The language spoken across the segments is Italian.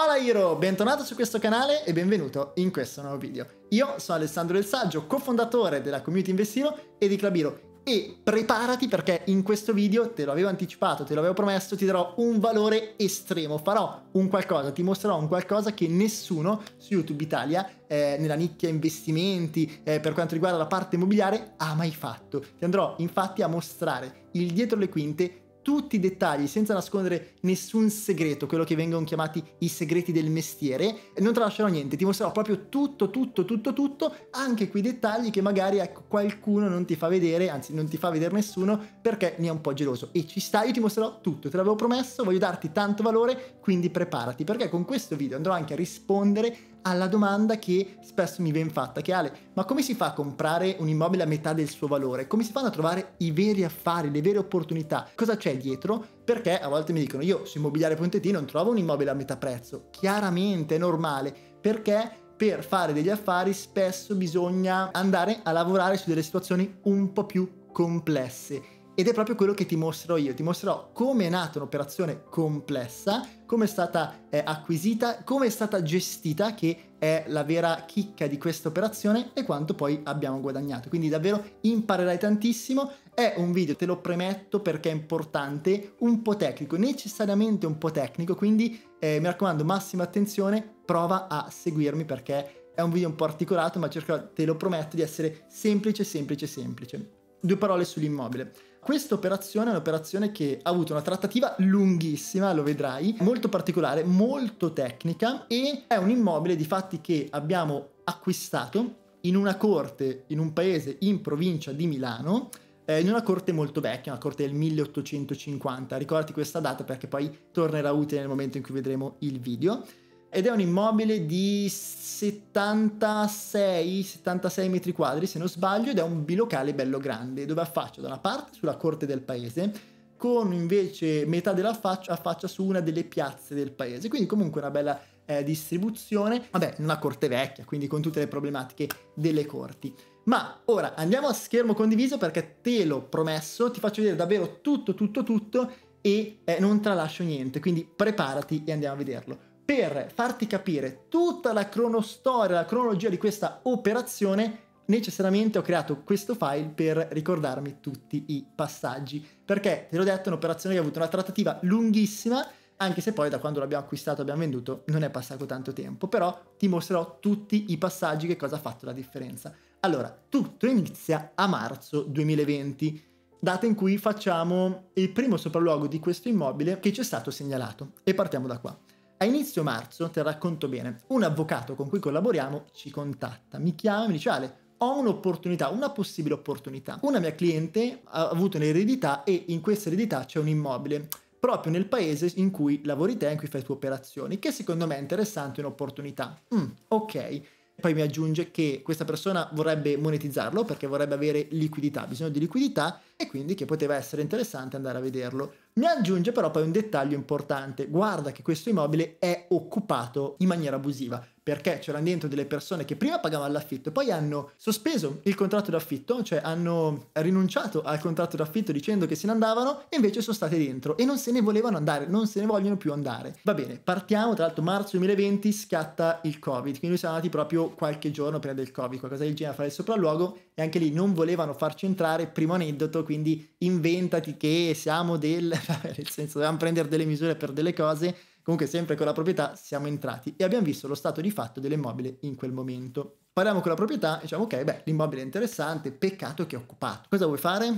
Hola Hero, bentornato su questo canale e benvenuto in questo nuovo video. Io sono Alessandro Del Saggio, cofondatore della community Investiro e di Clabiro e preparati perché in questo video, te l'avevo anticipato, te l'avevo promesso, ti darò un valore estremo, farò un qualcosa, ti mostrerò un qualcosa che nessuno su YouTube Italia, eh, nella nicchia investimenti, eh, per quanto riguarda la parte immobiliare, ha mai fatto. Ti andrò infatti a mostrare il dietro le quinte tutti i dettagli senza nascondere nessun segreto, quello che vengono chiamati i segreti del mestiere. Non tralascerò niente, ti mostrerò proprio tutto, tutto, tutto, tutto, anche quei dettagli che magari ecco, qualcuno non ti fa vedere, anzi non ti fa vedere nessuno perché ne è un po' geloso. E ci sta, io ti mostrerò tutto, te l'avevo promesso, voglio darti tanto valore, quindi preparati perché con questo video andrò anche a rispondere alla domanda che spesso mi viene fatta, che Ale, ma come si fa a comprare un immobile a metà del suo valore? Come si fanno a trovare i veri affari, le vere opportunità? Cosa c'è dietro? Perché a volte mi dicono io su immobiliare.it non trovo un immobile a metà prezzo. Chiaramente è normale, perché per fare degli affari spesso bisogna andare a lavorare su delle situazioni un po' più complesse ed è proprio quello che ti mostrerò io, ti mostrerò come è nata un'operazione complessa, come è stata eh, acquisita, come è stata gestita, che è la vera chicca di questa operazione e quanto poi abbiamo guadagnato. Quindi davvero imparerai tantissimo, è un video, te lo premetto perché è importante, un po' tecnico, necessariamente un po' tecnico, quindi eh, mi raccomando massima attenzione, prova a seguirmi perché è un video un po' articolato, ma cercherò, te lo prometto, di essere semplice, semplice, semplice. Due parole sull'immobile. Questa operazione è un'operazione che ha avuto una trattativa lunghissima, lo vedrai, molto particolare, molto tecnica e è un immobile di fatti che abbiamo acquistato in una corte, in un paese in provincia di Milano, eh, in una corte molto vecchia, una corte del 1850. Ricordati questa data perché poi tornerà utile nel momento in cui vedremo il video ed è un immobile di 76, 76 metri quadri se non sbaglio ed è un bilocale bello grande dove affaccia da una parte sulla corte del paese con invece metà della faccia affaccia su una delle piazze del paese quindi comunque una bella eh, distribuzione vabbè una corte vecchia quindi con tutte le problematiche delle corti ma ora andiamo a schermo condiviso perché te l'ho promesso ti faccio vedere davvero tutto tutto tutto e eh, non tralascio niente quindi preparati e andiamo a vederlo per farti capire tutta la cronostoria, la cronologia di questa operazione, necessariamente ho creato questo file per ricordarmi tutti i passaggi. Perché, te l'ho detto, è un'operazione che ha avuto una trattativa lunghissima, anche se poi da quando l'abbiamo acquistato e abbiamo venduto non è passato tanto tempo, però ti mostrerò tutti i passaggi che cosa ha fatto la differenza. Allora, tutto inizia a marzo 2020, data in cui facciamo il primo sopralluogo di questo immobile che ci è stato segnalato e partiamo da qua. A inizio marzo, te racconto bene, un avvocato con cui collaboriamo ci contatta, mi chiama e mi dice Ale, ho un'opportunità, una possibile opportunità. Una mia cliente ha avuto un'eredità e in questa eredità c'è un immobile proprio nel paese in cui lavori te, in cui fai le tue operazioni, che secondo me è interessante, un'opportunità. Mm, ok. Poi mi aggiunge che questa persona vorrebbe monetizzarlo perché vorrebbe avere liquidità, bisogno di liquidità e quindi che poteva essere interessante andare a vederlo. Mi aggiunge però poi un dettaglio importante, guarda che questo immobile è occupato in maniera abusiva, perché c'erano dentro delle persone che prima pagavano l'affitto, e poi hanno sospeso il contratto d'affitto, cioè hanno rinunciato al contratto d'affitto dicendo che se ne andavano e invece sono state dentro e non se ne volevano andare, non se ne vogliono più andare. Va bene, partiamo, tra l'altro marzo 2020 scatta il Covid, quindi siamo andati proprio qualche giorno prima del Covid, qualcosa del genere a fare il sopralluogo e anche lì non volevano farci entrare, primo aneddoto quindi inventati che siamo del, nel senso dobbiamo prendere delle misure per delle cose, comunque sempre con la proprietà siamo entrati e abbiamo visto lo stato di fatto dell'immobile in quel momento. Parliamo con la proprietà, e diciamo ok, beh, l'immobile è interessante, peccato che è occupato. Cosa vuoi fare?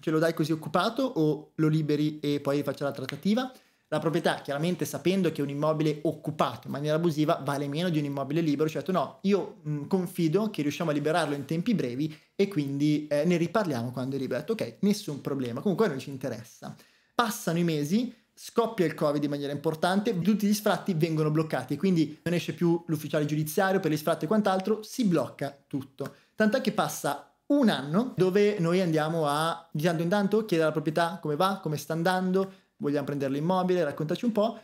Ce lo dai così occupato o lo liberi e poi faccia la trattativa? La proprietà, chiaramente sapendo che un immobile occupato in maniera abusiva vale meno di un immobile libero, certo no, io mh, confido che riusciamo a liberarlo in tempi brevi e quindi eh, ne riparliamo quando è liberato. Ok, nessun problema, comunque non ci interessa. Passano i mesi, scoppia il covid in maniera importante, tutti gli sfratti vengono bloccati, quindi non esce più l'ufficiale giudiziario per gli sfratti e quant'altro, si blocca tutto. Tant'è che passa un anno dove noi andiamo a di tanto in tanto chiedere alla proprietà come va, come sta andando, vogliamo prendere l'immobile, raccontaci un po'.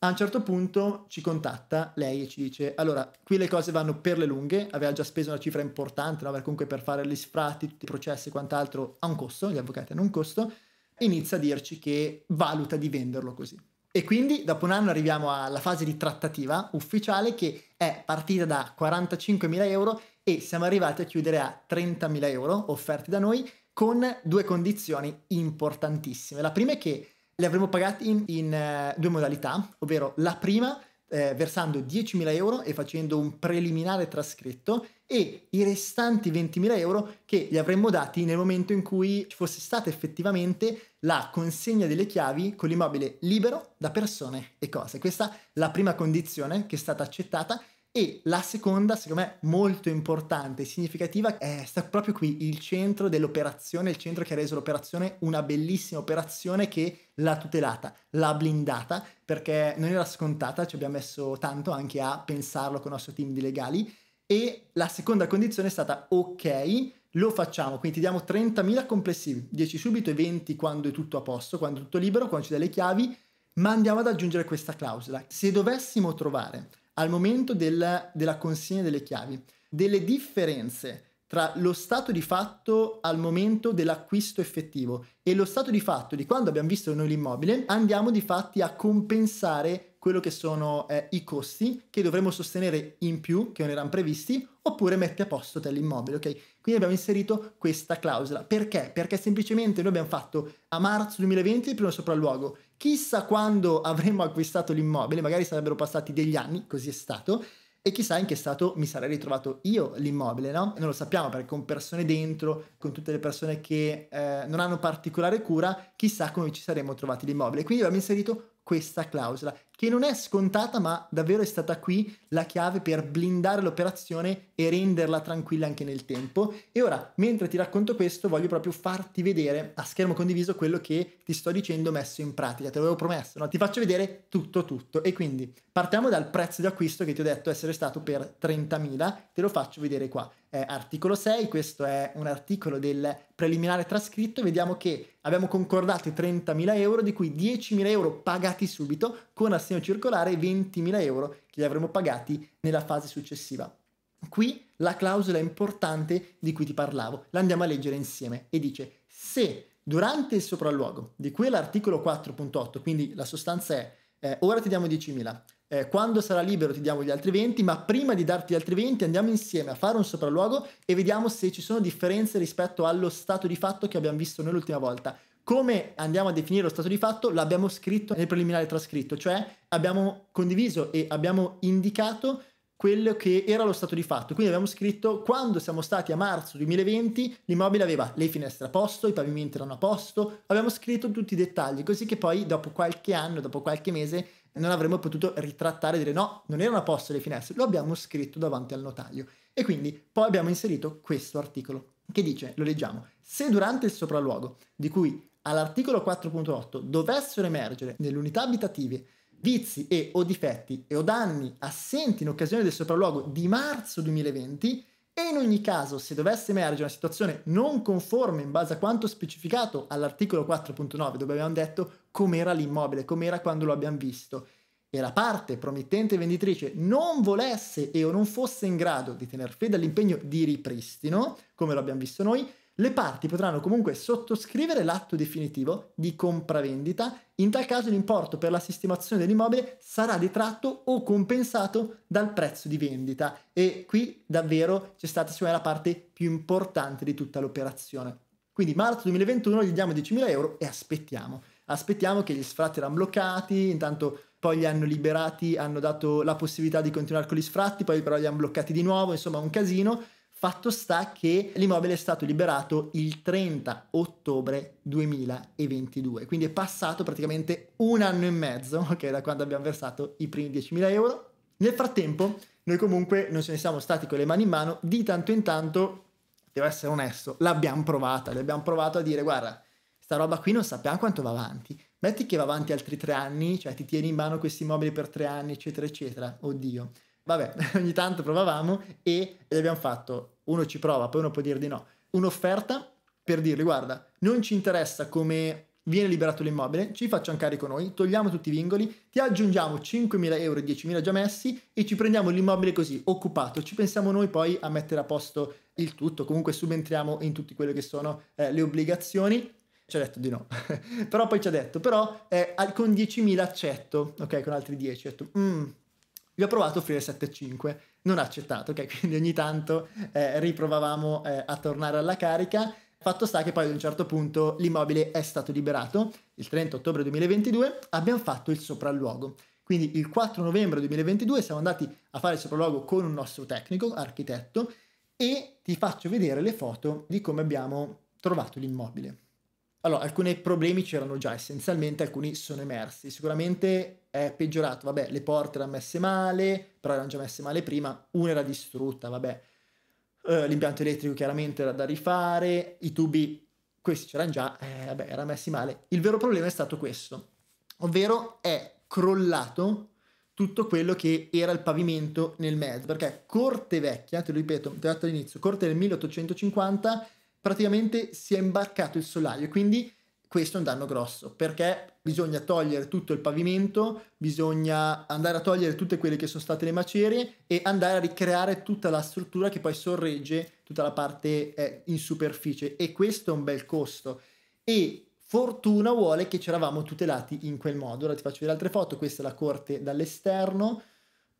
A un certo punto ci contatta lei e ci dice, allora, qui le cose vanno per le lunghe, aveva già speso una cifra importante, no? comunque per fare gli sfratti, tutti i processi e quant'altro ha un costo, gli avvocati hanno un costo, inizia a dirci che valuta di venderlo così. E quindi dopo un anno arriviamo alla fase di trattativa ufficiale che è partita da 45.000 euro e siamo arrivati a chiudere a 30.000 euro offerti da noi con due condizioni importantissime. La prima è che li avremo pagati in, in uh, due modalità, ovvero la prima eh, versando 10.000 euro e facendo un preliminare trascritto e i restanti 20.000 euro che gli avremmo dati nel momento in cui ci fosse stata effettivamente la consegna delle chiavi con l'immobile libero da persone e cose. Questa è la prima condizione che è stata accettata e la seconda, secondo me, molto importante e significativa, è, sta proprio qui il centro dell'operazione, il centro che ha reso l'operazione una bellissima operazione che l'ha tutelata, l'ha blindata, perché non era scontata, ci abbiamo messo tanto anche a pensarlo con il nostro team di legali. E la seconda condizione è stata, ok, lo facciamo, quindi ti diamo 30.000 complessivi, 10 subito e 20 quando è tutto a posto, quando è tutto libero, quando ci dai le chiavi, ma andiamo ad aggiungere questa clausola. Se dovessimo trovare al momento del, della consegna delle chiavi, delle differenze tra lo stato di fatto al momento dell'acquisto effettivo e lo stato di fatto di quando abbiamo visto noi l'immobile, andiamo di fatti a compensare quello che sono eh, i costi che dovremmo sostenere in più, che non erano previsti, oppure mette a posto te l'immobile, ok? Quindi abbiamo inserito questa clausola. Perché? Perché semplicemente noi abbiamo fatto a marzo 2020 il primo sopralluogo, Chissà quando avremmo acquistato l'immobile, magari sarebbero passati degli anni, così è stato, e chissà in che stato mi sarei ritrovato io l'immobile, no? Non lo sappiamo perché con persone dentro, con tutte le persone che eh, non hanno particolare cura, chissà come ci saremmo trovati l'immobile. Quindi abbiamo inserito questa clausola, che non è scontata, ma davvero è stata qui la chiave per blindare l'operazione e renderla tranquilla anche nel tempo. E ora, mentre ti racconto questo, voglio proprio farti vedere a schermo condiviso quello che ti sto dicendo messo in pratica, te l'avevo promesso, no? ti faccio vedere tutto tutto. E quindi partiamo dal prezzo di acquisto che ti ho detto essere stato per 30.000, te lo faccio vedere qua eh, articolo 6, questo è un articolo del preliminare trascritto, vediamo che abbiamo concordato i 30.000 euro, di cui 10.000 euro pagati subito con assegno circolare e 20.000 euro che gli avremo pagati nella fase successiva. Qui la clausola importante di cui ti parlavo, la andiamo a leggere insieme e dice se durante il sopralluogo di quell'articolo 4.8, quindi la sostanza è eh, ora ti diamo 10.000, eh, quando sarà libero ti diamo gli altri 20, ma prima di darti gli altri 20 andiamo insieme a fare un sopralluogo e vediamo se ci sono differenze rispetto allo stato di fatto che abbiamo visto noi l'ultima volta. Come andiamo a definire lo stato di fatto? L'abbiamo scritto nel preliminare trascritto, cioè abbiamo condiviso e abbiamo indicato quello che era lo stato di fatto. Quindi abbiamo scritto quando siamo stati a marzo 2020 l'immobile aveva le finestre a posto, i pavimenti erano a posto, abbiamo scritto tutti i dettagli così che poi dopo qualche anno, dopo qualche mese non avremmo potuto ritrattare e dire no, non erano a posto le finestre, lo abbiamo scritto davanti al notaio. E quindi poi abbiamo inserito questo articolo che dice, lo leggiamo, se durante il sopralluogo di cui all'articolo 4.8 dovessero emergere nelle unità abitative vizi e o difetti e o danni assenti in occasione del sopralluogo di marzo 2020 e in ogni caso se dovesse emergere una situazione non conforme in base a quanto specificato all'articolo 4.9 dove abbiamo detto com'era l'immobile, com'era quando lo abbiamo visto e la parte promittente venditrice non volesse e o non fosse in grado di tener fede all'impegno di ripristino, come lo abbiamo visto noi, le parti potranno comunque sottoscrivere l'atto definitivo di compravendita, in tal caso l'importo per la sistemazione dell'immobile sarà detratto o compensato dal prezzo di vendita e qui davvero c'è stata secondo me la parte più importante di tutta l'operazione. Quindi marzo 2021 gli diamo 10.000 euro e aspettiamo. Aspettiamo che gli sfratti erano bloccati, intanto poi li hanno liberati, hanno dato la possibilità di continuare con gli sfratti, poi però li hanno bloccati di nuovo, insomma un casino Fatto sta che l'immobile è stato liberato il 30 ottobre 2022, quindi è passato praticamente un anno e mezzo, ok, da quando abbiamo versato i primi 10.000 euro. Nel frattempo, noi comunque non ce ne siamo stati con le mani in mano, di tanto in tanto, devo essere onesto, l'abbiamo provata, l'abbiamo provato a dire, guarda, sta roba qui non sappiamo quanto va avanti, metti che va avanti altri tre anni, cioè ti tieni in mano questi immobili per tre anni, eccetera, eccetera, oddio Vabbè, ogni tanto provavamo e, e abbiamo fatto, uno ci prova, poi uno può dire di no, un'offerta per dirgli guarda, non ci interessa come viene liberato l'immobile, ci facciamo carico noi, togliamo tutti i vingoli, ti aggiungiamo 5.000 euro e 10.000 già messi e ci prendiamo l'immobile così, occupato, ci pensiamo noi poi a mettere a posto il tutto, comunque subentriamo in tutte quelle che sono eh, le obbligazioni. Ci ha detto di no, però poi ci ha detto, però eh, con 10.000 accetto, ok, con altri 10, ha detto, mm, gli ho provato a offrire 7,5, non ha accettato, ok? Quindi ogni tanto eh, riprovavamo eh, a tornare alla carica. Fatto sta che poi ad un certo punto l'immobile è stato liberato, il 30 ottobre 2022 abbiamo fatto il sopralluogo. Quindi il 4 novembre 2022 siamo andati a fare il sopralluogo con un nostro tecnico, architetto, e ti faccio vedere le foto di come abbiamo trovato l'immobile. Allora, alcuni problemi c'erano già, essenzialmente alcuni sono emersi. Sicuramente è peggiorato, vabbè, le porte erano messe male, però erano già messe male prima, una era distrutta, vabbè. Uh, l'impianto elettrico chiaramente era da rifare, i tubi, questi c'erano già, eh, vabbè, erano messi male. Il vero problema è stato questo, ovvero è crollato tutto quello che era il pavimento nel mezzo, perché Corte Vecchia, te lo ripeto, te l'ho detto all'inizio, Corte del 1850 praticamente si è imbarcato il solaio, quindi questo è un danno grosso perché bisogna togliere tutto il pavimento, bisogna andare a togliere tutte quelle che sono state le macerie e andare a ricreare tutta la struttura che poi sorregge tutta la parte eh, in superficie e questo è un bel costo e fortuna vuole che ci eravamo tutelati in quel modo. Ora ti faccio vedere altre foto, questa è la corte dall'esterno,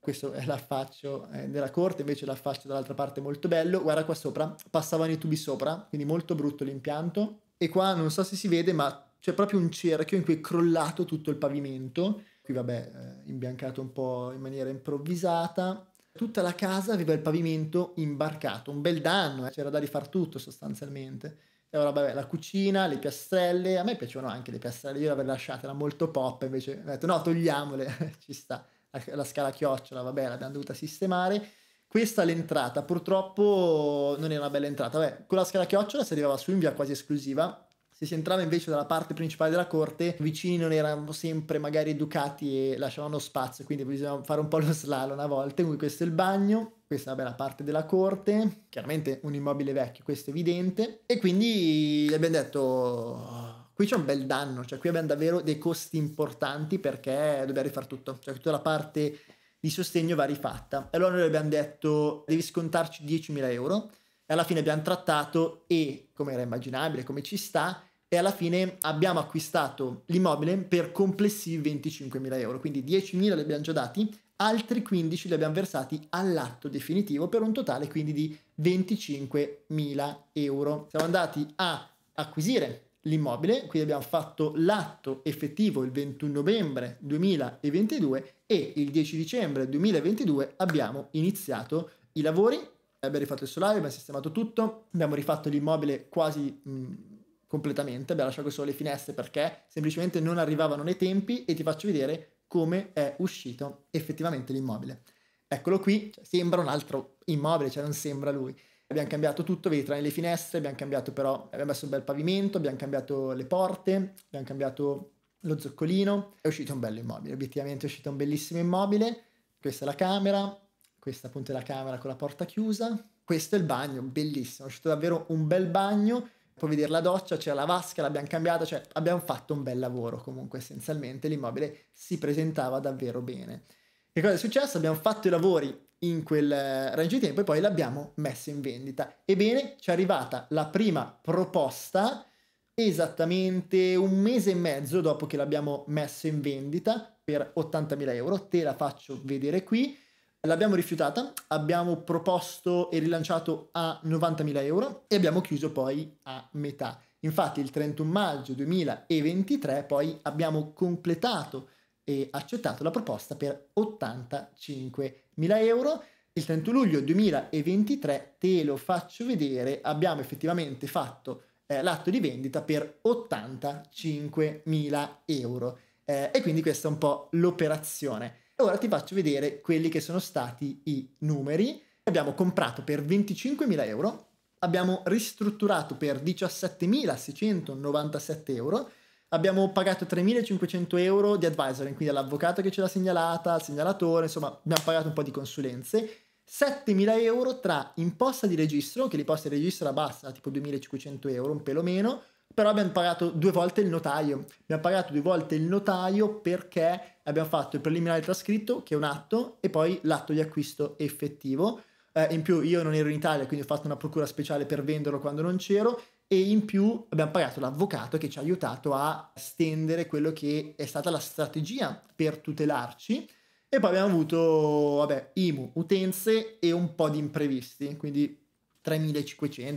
questo è l'affaccio eh, della corte, invece l'affaccio dall'altra parte è molto bello, guarda qua sopra, passavano i tubi sopra, quindi molto brutto l'impianto, e qua non so se si vede, ma c'è proprio un cerchio in cui è crollato tutto il pavimento, qui vabbè, eh, imbiancato un po' in maniera improvvisata, tutta la casa aveva il pavimento imbarcato, un bel danno, eh. c'era da rifar tutto sostanzialmente. E ora vabbè, la cucina, le piastrelle, a me piacevano anche le piastrelle, io le avrei lasciate, era molto pop, invece ho detto no, togliamole, ci sta. la scala chiocciola, vabbè, l'abbiamo dovuta sistemare. Questa l'entrata, purtroppo non era una bella entrata. Vabbè, con la scala chiocciola si arrivava su in via quasi esclusiva, se si entrava invece dalla parte principale della corte, vicini non erano sempre magari educati e lasciavano spazio, quindi bisognava fare un po' lo slalom a volte. Quindi questo è il bagno, questa è la parte della corte, chiaramente un immobile vecchio, questo è evidente. E quindi gli abbiamo detto qui c'è un bel danno, cioè qui abbiamo davvero dei costi importanti perché dobbiamo rifare tutto, cioè tutta la parte di sostegno va rifatta. E allora noi abbiamo detto devi scontarci 10.000 euro e alla fine abbiamo trattato e come era immaginabile, come ci sta, e alla fine abbiamo acquistato l'immobile per complessivi 25.000 euro, quindi 10.000 li abbiamo già dati, altri 15 li abbiamo versati all'atto definitivo per un totale quindi di 25.000 euro. Siamo andati a acquisire l'immobile, quindi abbiamo fatto l'atto effettivo il 21 novembre 2022 e il 10 dicembre 2022 abbiamo iniziato i lavori, abbiamo rifatto il solare, abbiamo sistemato tutto, abbiamo rifatto l'immobile quasi mh, completamente, abbiamo lasciato solo le finestre perché semplicemente non arrivavano nei tempi e ti faccio vedere come è uscito effettivamente l'immobile. Eccolo qui, cioè, sembra un altro immobile, cioè non sembra lui. Abbiamo cambiato tutto, vedi, tranne le finestre, abbiamo cambiato però, abbiamo messo un bel pavimento, abbiamo cambiato le porte, abbiamo cambiato lo zoccolino. È uscito un bello immobile, obiettivamente è uscito un bellissimo immobile. Questa è la camera, questa appunto è la camera con la porta chiusa. Questo è il bagno, bellissimo, è uscito davvero un bel bagno. Puoi vedere la doccia, c'è la vasca, l'abbiamo cambiata, cioè abbiamo fatto un bel lavoro comunque essenzialmente, l'immobile si presentava davvero bene. Che cosa è successo? Abbiamo fatto i lavori in quel eh, range di tempo e poi l'abbiamo messa in vendita. Ebbene, ci è arrivata la prima proposta esattamente un mese e mezzo dopo che l'abbiamo messa in vendita per 80.000 euro. Te la faccio vedere qui. L'abbiamo rifiutata, abbiamo proposto e rilanciato a 90.000 euro e abbiamo chiuso poi a metà. Infatti il 31 maggio 2023 poi abbiamo completato eh, accettato la proposta per 85.000 euro. Il 31 luglio 2023 te lo faccio vedere, abbiamo effettivamente fatto eh, l'atto di vendita per 85.000 euro eh, e quindi questa è un po' l'operazione. Ora ti faccio vedere quelli che sono stati i numeri. Abbiamo comprato per 25.000 euro, abbiamo ristrutturato per 17.697 euro, abbiamo pagato 3.500 euro di advisory, quindi all'avvocato che ce l'ha segnalata, al segnalatore, insomma abbiamo pagato un po' di consulenze. 7.000 euro tra imposta di registro, che l'imposta di registro è bassa, tipo 2.500 euro, un pelo meno, però abbiamo pagato due volte il notaio. Abbiamo pagato due volte il notaio perché abbiamo fatto il preliminare trascritto, che è un atto, e poi l'atto di acquisto effettivo. Eh, in più io non ero in Italia, quindi ho fatto una procura speciale per venderlo quando non c'ero e in più abbiamo pagato l'avvocato che ci ha aiutato a stendere quello che è stata la strategia per tutelarci e poi abbiamo avuto vabbè, IMU, utenze e un po' di imprevisti, quindi 3.500,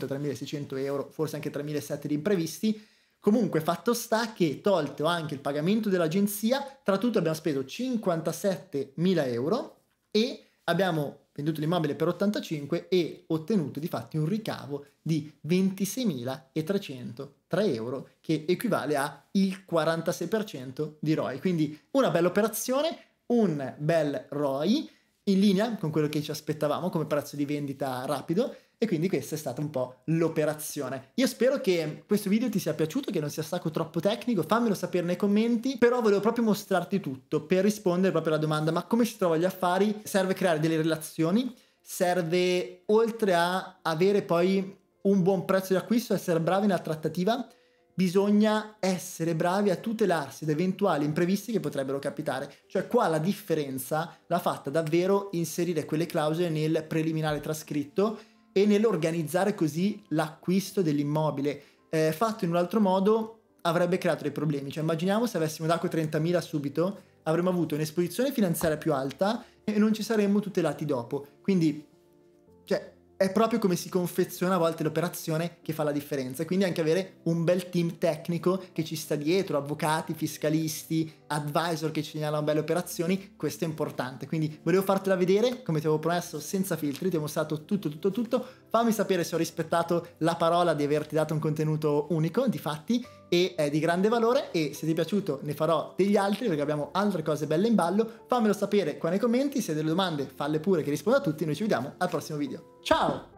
3.600 euro, forse anche 3.700 di imprevisti. Comunque fatto sta che tolto anche il pagamento dell'agenzia, tra tutto abbiamo speso 57.000 euro e abbiamo venduto l'immobile per 85 e ottenuto di fatti un ricavo di 26.303 euro che equivale a il 46% di ROI. Quindi una bella operazione, un bel ROI in linea con quello che ci aspettavamo come prezzo di vendita rapido e quindi questa è stata un po' l'operazione. Io spero che questo video ti sia piaciuto, che non sia stato troppo tecnico, fammelo sapere nei commenti, però volevo proprio mostrarti tutto per rispondere proprio alla domanda ma come si trova gli affari? Serve creare delle relazioni, serve oltre a avere poi un buon prezzo di acquisto, essere bravi nella trattativa, bisogna essere bravi a tutelarsi da eventuali imprevisti che potrebbero capitare. Cioè qua la differenza l'ha fatta davvero inserire quelle clausole nel preliminare trascritto e nell'organizzare così l'acquisto dell'immobile. Eh, fatto in un altro modo avrebbe creato dei problemi. Cioè, immaginiamo se avessimo dato 30.000 subito, avremmo avuto un'esposizione finanziaria più alta e non ci saremmo tutelati dopo. Quindi, cioè, è proprio come si confeziona a volte l'operazione che fa la differenza. Quindi anche avere un bel team tecnico che ci sta dietro, avvocati, fiscalisti, advisor che ci segnalano belle operazioni, questo è importante. Quindi volevo fartela vedere, come ti avevo promesso, senza filtri, ti ho mostrato tutto, tutto, tutto. Fammi sapere se ho rispettato la parola di averti dato un contenuto unico, di fatti e è di grande valore e se ti è piaciuto ne farò degli altri perché abbiamo altre cose belle in ballo fammelo sapere qua nei commenti se hai delle domande falle pure che rispondo a tutti noi ci vediamo al prossimo video ciao